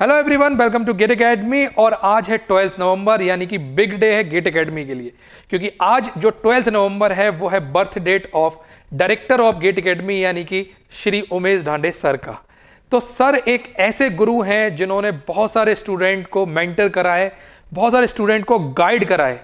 hello everyone welcome to GATE academy और आज है ट्वेल्थ नवंबर यानी कि बिग डे है गेट एकेडमी के लिए क्योंकि आज जो ट्वेल्थ नवंबर है वो है birth date of director of GATE academy यानी कि श्री उमेश ढांडे सर का तो सर एक ऐसे गुरु हैं जिन्होंने बहुत सारे स्टूडेंट को मेंटर कराए बहुत सारे स्टूडेंट को गाइड कराए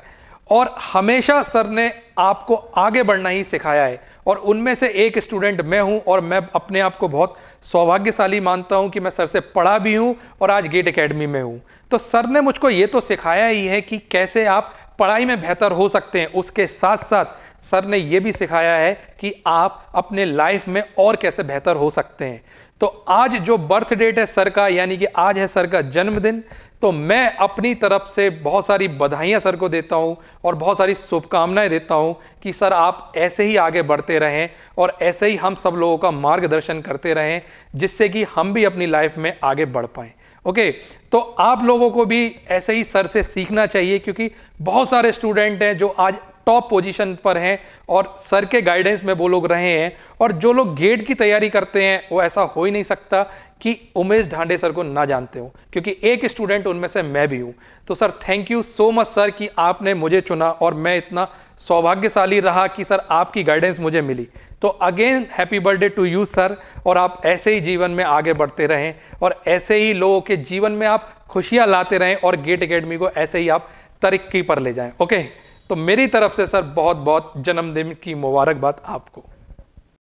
और हमेशा सर ने आपको आगे बढ़ना ही सिखाया है और उनमें से एक स्टूडेंट मैं हूं और मैं अपने आप को बहुत सौभाग्यशाली मानता हूं कि मैं सर से पढ़ा भी हूं और आज गेट एकेडमी में हूं तो सर ने मुझको ये तो सिखाया ही है कि कैसे आप पढ़ाई में बेहतर हो सकते हैं उसके साथ साथ सर ने यह भी सिखाया है कि आप अपने लाइफ में और कैसे बेहतर हो सकते हैं तो आज जो बर्थ डेट है सर का यानी कि आज है सर का जन्मदिन तो मैं अपनी तरफ से बहुत सारी बधाइयाँ सर को देता हूँ और बहुत सारी शुभकामनाएं देता हूँ कि सर आप ऐसे ही आगे बढ़ते रहें और ऐसे ही हम सब लोगों का मार्गदर्शन करते रहें जिससे कि हम भी अपनी लाइफ में आगे बढ़ पाएँ ओके तो आप लोगों को भी ऐसे ही सर से सीखना चाहिए क्योंकि बहुत सारे स्टूडेंट हैं जो आज टॉप पोजीशन पर हैं और सर के गाइडेंस में वो लोग रहे हैं और जो लोग गेट की तैयारी करते हैं वो ऐसा हो ही नहीं सकता कि उमेश ढांडे सर को ना जानते हो क्योंकि एक स्टूडेंट उनमें से मैं भी हूँ तो sir thank you so much sir कि आपने मुझे चुना और मैं इतना सौभाग्यशाली रहा कि सर आपकी गाइडेंस मुझे मिली तो again happy birthday to you sir और आप ऐसे ही जीवन में आगे बढ़ते रहें और ऐसे ही लोगों के जीवन में आप खुशियाँ लाते रहें और गेट अकेडमी को ऐसे ही आप तरक्की पर ले जाएं ओके तो मेरी तरफ से सर बहुत बहुत जन्मदिन की मुबारकबाद आपको